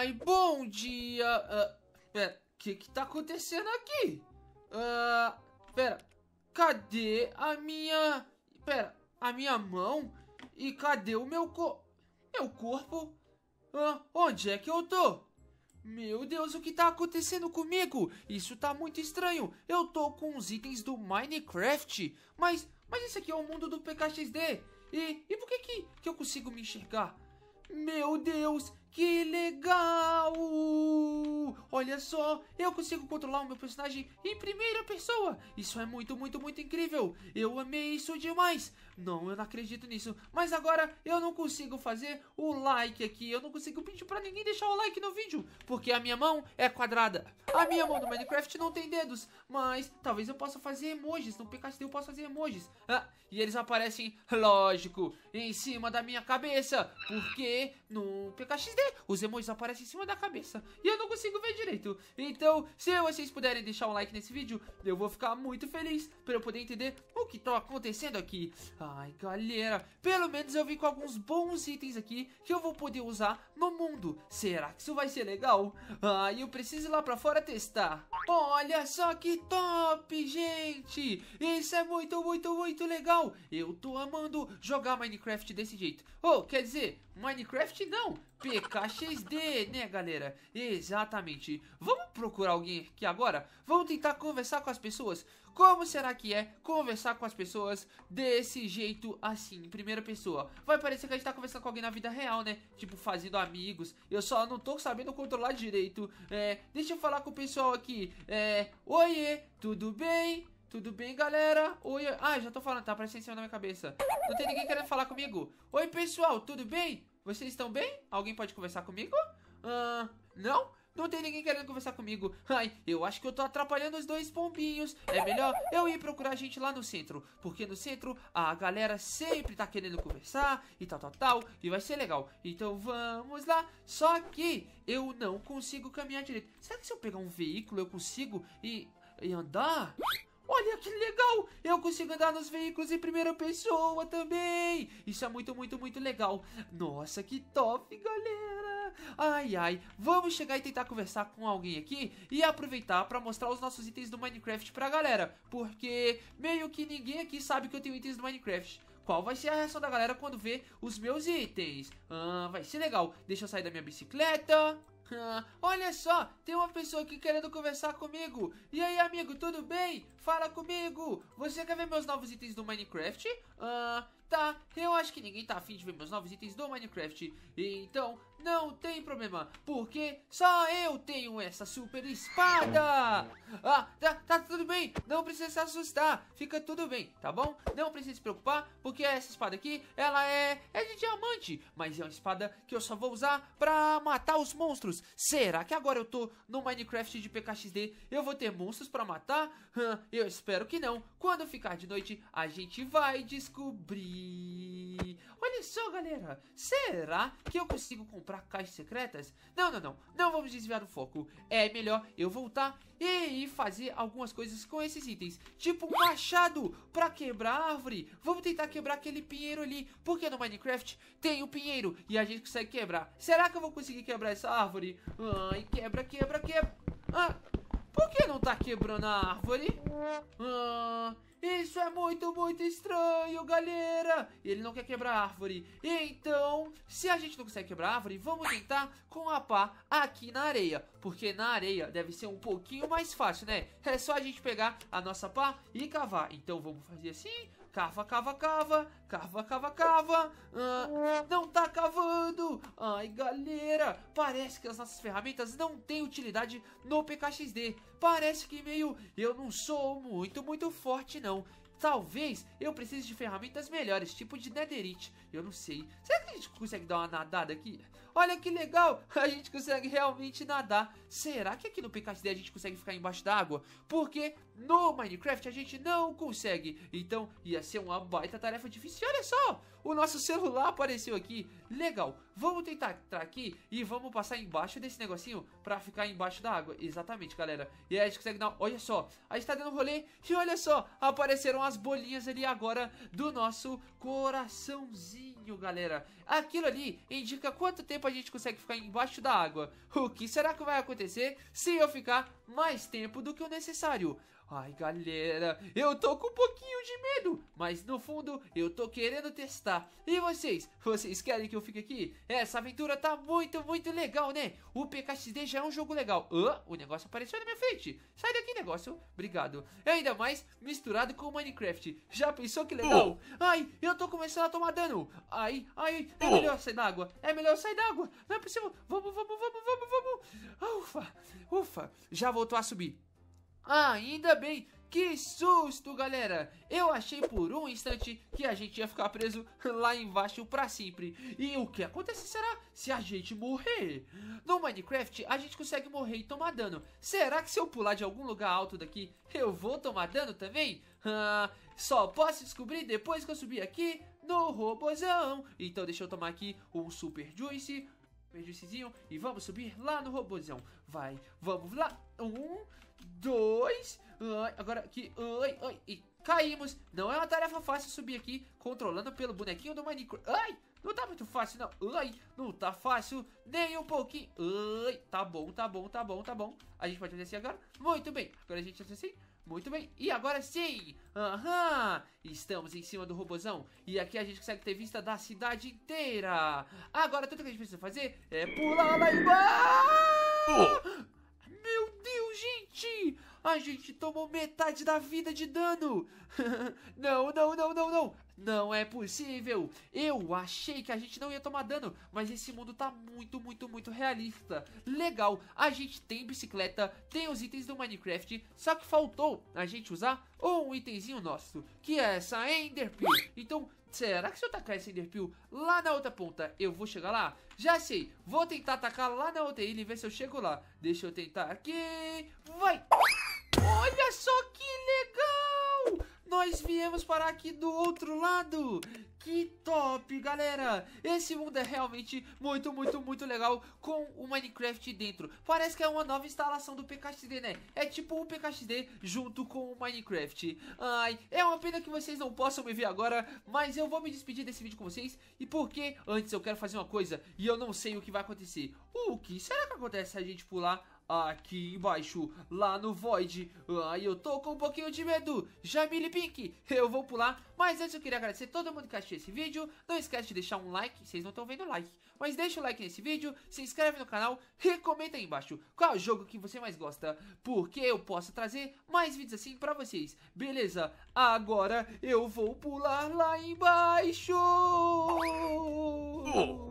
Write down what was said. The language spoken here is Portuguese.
Ai, bom dia! Uh, pera, o que que tá acontecendo aqui? Uh, pera, cadê a minha... Pera, a minha mão? E cadê o meu co... Meu corpo? Uh, onde é que eu tô? Meu Deus, o que tá acontecendo comigo? Isso tá muito estranho. Eu tô com os itens do Minecraft. Mas, mas isso aqui é o mundo do PKXD. E, e por que, que que eu consigo me enxergar? Meu Deus, que legal! Olha só, eu consigo controlar o meu personagem em primeira pessoa. Isso é muito, muito, muito incrível. Eu amei isso demais não, eu não acredito nisso. Mas agora eu não consigo fazer o like aqui. Eu não consigo pedir pra ninguém deixar o like no vídeo. Porque a minha mão é quadrada. A minha mão no Minecraft não tem dedos. Mas talvez eu possa fazer emojis. No PKSD eu posso fazer emojis. Ah, e eles aparecem, lógico, em cima da minha cabeça. Porque no PKXD os emojis aparecem em cima da cabeça. E eu não consigo ver direito. Então, se vocês puderem deixar um like nesse vídeo, eu vou ficar muito feliz. Pra eu poder entender o que tá acontecendo aqui. Ah, Ai, galera, pelo menos eu vim com alguns bons itens aqui que eu vou poder usar no mundo. Será que isso vai ser legal? Ai, eu preciso ir lá pra fora testar. Olha só que top, gente! Isso é muito, muito, muito legal. Eu tô amando jogar Minecraft desse jeito. Oh, quer dizer, Minecraft não, PK XD, né, galera? Exatamente. Vamos procurar alguém aqui agora? Vamos tentar conversar com as pessoas? Como será que é conversar com as pessoas desse jeito assim, em primeira pessoa? Vai parecer que a gente tá conversando com alguém na vida real, né? Tipo, fazendo amigos. Eu só não tô sabendo controlar direito. É, deixa eu falar com o pessoal aqui. É, oiê, tudo bem? Tudo bem, galera? Oi, Ah, já tô falando, tá aparecendo em cima da minha cabeça. Não tem ninguém querendo falar comigo. Oi, pessoal, tudo bem? Vocês estão bem? Alguém pode conversar comigo? Ah, não? Não tem ninguém querendo conversar comigo. Ai, eu acho que eu tô atrapalhando os dois pombinhos. É melhor eu ir procurar gente lá no centro. Porque no centro a galera sempre tá querendo conversar e tal, tal, tal. E vai ser legal. Então vamos lá. Só que eu não consigo caminhar direito. Será que se eu pegar um veículo eu consigo e, e andar? Olha que legal! Eu consigo andar nos veículos em primeira pessoa também! Isso é muito, muito, muito legal! Nossa, que top, galera! Ai, ai, vamos chegar e tentar conversar com alguém aqui e aproveitar para mostrar os nossos itens do Minecraft pra galera, porque meio que ninguém aqui sabe que eu tenho itens do Minecraft. Qual vai ser a reação da galera quando vê os meus itens? Ah, vai ser legal. Deixa eu sair da minha bicicleta. Ah, olha só, tem uma pessoa aqui querendo conversar comigo. E aí, amigo, tudo bem? Fala comigo! Você quer ver meus novos itens do Minecraft? Ah, tá, eu acho que ninguém tá afim de ver meus novos itens do Minecraft. Então, não tem problema, porque só eu tenho essa super espada! Ah, tá, tá tudo bem, não precisa se assustar, fica tudo bem, tá bom? Não precisa se preocupar, porque essa espada aqui, ela é, é de diamante, mas é uma espada que eu só vou usar pra matar os monstros. Será que agora eu tô no Minecraft de PKXD, eu vou ter monstros pra matar? Ah, eu eu espero que não. Quando ficar de noite, a gente vai descobrir. Olha só, galera. Será que eu consigo comprar caixas secretas? Não, não, não. Não vamos desviar o foco. É melhor eu voltar e fazer algumas coisas com esses itens. Tipo um machado pra quebrar a árvore. Vamos tentar quebrar aquele pinheiro ali. Porque no Minecraft tem o um pinheiro e a gente consegue quebrar. Será que eu vou conseguir quebrar essa árvore? Ai, quebra, quebra, quebra. Ah, por que não tá quebrando a árvore? Ah, isso é muito, muito estranho, galera. Ele não quer quebrar a árvore. Então, se a gente não consegue quebrar a árvore, vamos tentar com a pá aqui na areia. Porque na areia deve ser um pouquinho mais fácil, né? É só a gente pegar a nossa pá e cavar. Então, vamos fazer assim. Cava, cava, cava. Cava, cava, cava. Ah, não tá cavando. Ai, galera. Parece que as nossas ferramentas não têm utilidade no PKXD. Parece que meio eu não sou muito, muito forte, não. Talvez eu precise de ferramentas melhores, tipo de netherite. Eu não sei. Será que a gente consegue dar uma nadada aqui? Olha que legal! A gente consegue realmente nadar. Será que aqui no PKD a gente consegue ficar embaixo d'água? Porque no Minecraft a gente não consegue. Então ia ser uma baita tarefa difícil. E olha só! o nosso celular apareceu aqui. Legal, vamos tentar entrar aqui e vamos passar embaixo desse negocinho pra ficar embaixo da água. Exatamente, galera. E aí a gente consegue dar... Olha só, a gente tá dando rolê e olha só, apareceram as bolinhas ali agora do nosso coraçãozinho, galera. Aquilo ali indica quanto tempo a gente consegue ficar embaixo da água. O que será que vai acontecer se eu ficar mais tempo do que o necessário? Ai, galera, eu tô com um pouquinho de medo, mas no fundo eu tô querendo testar. E vocês? Vocês querem que eu fique aqui? Essa aventura tá muito, muito legal, né? O PKXD já é um jogo legal. Ah, o negócio apareceu na minha frente. Sai daqui, negócio. Obrigado. É ainda mais misturado com o Minecraft. Já pensou que legal? Oh. Ai, eu tô começando a tomar dano. Ai, ai, é oh. melhor sair d'água. É melhor sair d'água. Não é possível. Vamos, vamos, vamos, vamos, vamos. Ufa, ufa. Já voltou a subir ainda bem, que susto, galera! Eu achei por um instante que a gente ia ficar preso lá embaixo para sempre. E o que acontecerá se a gente morrer? No Minecraft, a gente consegue morrer e tomar dano. Será que se eu pular de algum lugar alto daqui, eu vou tomar dano também? Ah, só posso descobrir depois que eu subir aqui no robozão. Então deixa eu tomar aqui um Super Juice, Mergulhozinho e vamos subir lá no robôzão. Vai, vamos lá. Um, dois. Ai, agora aqui. Ai, ai, e caímos. Não é uma tarefa fácil subir aqui, controlando pelo bonequinho do Minecraft. Ai, não tá muito fácil, não. Ai, não tá fácil nem um pouquinho. Ai, tá bom, tá bom, tá bom, tá bom. A gente pode fazer assim agora. Muito bem. Agora a gente faz assim. Muito bem, e agora sim! Aham! Estamos em cima do robozão e aqui a gente consegue ter vista da cidade inteira! Agora tudo que a gente precisa fazer é pular lá embaixo! Oh. Meu Deus, gente! A gente tomou metade da vida de dano! não, não, não, não, não! Não é possível! Eu achei que a gente não ia tomar dano, mas esse mundo tá muito, muito, muito realista. Legal, a gente tem bicicleta, tem os itens do Minecraft, só que faltou a gente usar um itemzinho nosso, que é essa Enderpeel. Então, Será que se eu tacar esse Enderpeel lá na outra ponta, eu vou chegar lá? Já sei, vou tentar atacar lá na outra ilha e ver se eu chego lá. Deixa eu tentar aqui. Vai! Olha só que legal! nós viemos parar aqui do outro lado. Que top, galera! Esse mundo é realmente muito, muito, muito legal com o Minecraft dentro. Parece que é uma nova instalação do PKXD, né? É tipo o um PKXD junto com o Minecraft. Ai, é uma pena que vocês não possam me ver agora, mas eu vou me despedir desse vídeo com vocês. E porque antes eu quero fazer uma coisa e eu não sei o que vai acontecer. O que será que acontece se a gente pular aqui embaixo, lá no Void. Ai, eu tô com um pouquinho de medo. Jamile Pink, eu vou pular. Mas antes eu queria agradecer todo mundo que assistiu esse vídeo. Não esquece de deixar um like, vocês não estão vendo like. Mas deixa o like nesse vídeo, se inscreve no canal e comenta aí embaixo qual é o jogo que você mais gosta. Porque eu posso trazer mais vídeos assim pra vocês. Beleza, agora eu vou pular lá embaixo. Oh.